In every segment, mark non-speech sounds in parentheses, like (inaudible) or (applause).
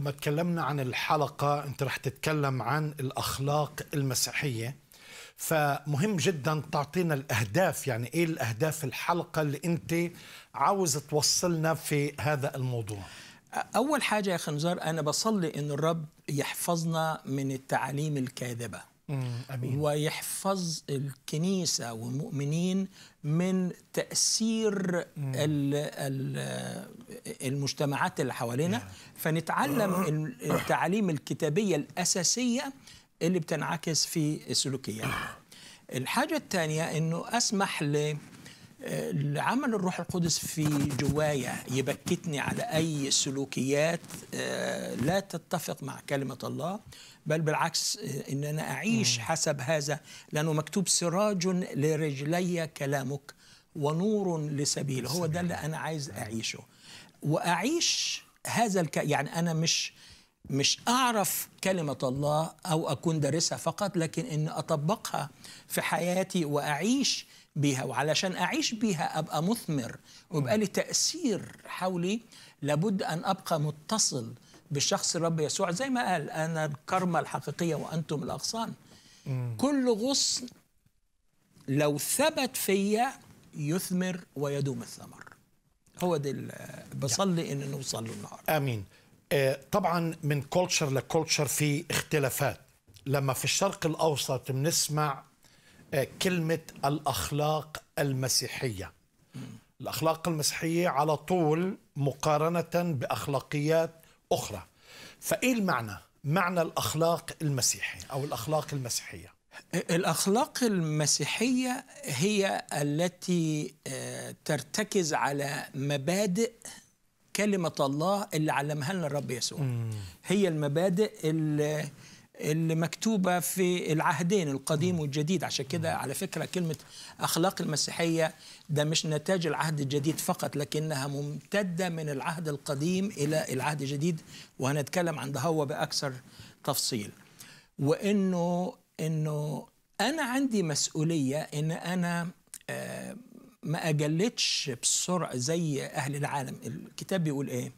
لما تكلمنا عن الحلقة أنت رح تتكلم عن الأخلاق المسيحية فمهم جدا تعطينا الأهداف يعني إيه الأهداف الحلقة اللي أنت عاوز توصلنا في هذا الموضوع أول حاجة يا خنزار أنا بصلي أن الرب يحفظنا من التعاليم الكاذبة أمين. ويحفظ الكنيسة والمؤمنين من تأثير ال ال المجتمعات اللي حوالينا نعم. فنتعلم (coughs) التعاليم الكتابية الأساسية اللي بتنعكس في سلوكياتنا نعم. الحاجة الثانية أنه أسمح ل عمل الروح القدس في جوايا يبكتني على أي سلوكيات آه، لا تتفق مع كلمة الله بل بالعكس آه، إن أنا أعيش حسب هذا لأنه مكتوب سراج لرجلي كلامك ونور لسبيله هو ده اللي أنا عايز نعم. أعيشه وأعيش هذا الك... يعني أنا مش مش أعرف كلمة الله أو أكون دارسها فقط لكن إن أطبقها في حياتي وأعيش بيها وعلشان أعيش بيها أبقى مثمر ويبقى لي نعم. تأثير حولي لابد أن أبقى متصل بالشخص الرب يسوع زي ما قال أنا الكرمة الحقيقية وأنتم الأغصان كل غصن لو ثبت فيا يثمر ويدوم الثمر هو ده بصلي ان نوصل له النهارده امين آه، طبعا من كولتشر لكولتشر في اختلافات لما في الشرق الاوسط بنسمع آه، كلمه الاخلاق المسيحيه الاخلاق المسيحيه على طول مقارنه باخلاقيات اخرى فايه المعنى معنى الاخلاق المسيحي او الاخلاق المسيحيه الأخلاق المسيحية هي التي آه، ترتكز على مبادئ كلمة الله اللي علمها لنا الرب يسوع هي المبادئ اللي, مكتوبة في العهدين القديم والجديد عشان كده على فكرة كلمة أخلاق المسيحية ده مش نتاج العهد الجديد فقط لكنها ممتدة من العهد القديم إلى العهد الجديد وهنتكلم عن ده هو بأكثر تفصيل وانه انه انا عندي مسؤوليه ان انا آه، ما اجلدش بسرعه زي اهل العالم الكتاب بيقول ايه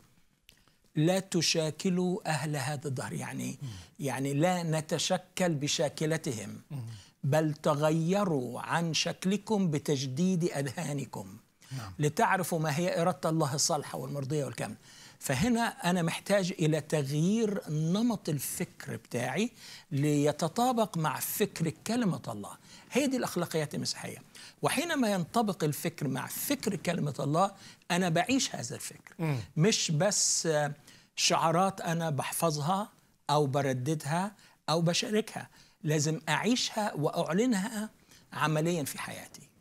لا تشاكلوا اهل هذا الدهر يعني يعني لا نتشكل بشاكلتهم بل تغيروا عن شكلكم بتجديد اذهانكم نعم. لتعرفوا ما هي إرادة الله الصالحة والمرضية والكاملة فهنا أنا محتاج إلى تغيير نمط الفكر بتاعي ليتطابق مع فكر كلمة الله هي دي الأخلاقيات المسيحية وحينما ينطبق الفكر مع فكر كلمة الله أنا بعيش هذا الفكر م. مش بس شعارات أنا بحفظها أو برددها أو بشاركها لازم أعيشها وأعلنها عمليا في حياتي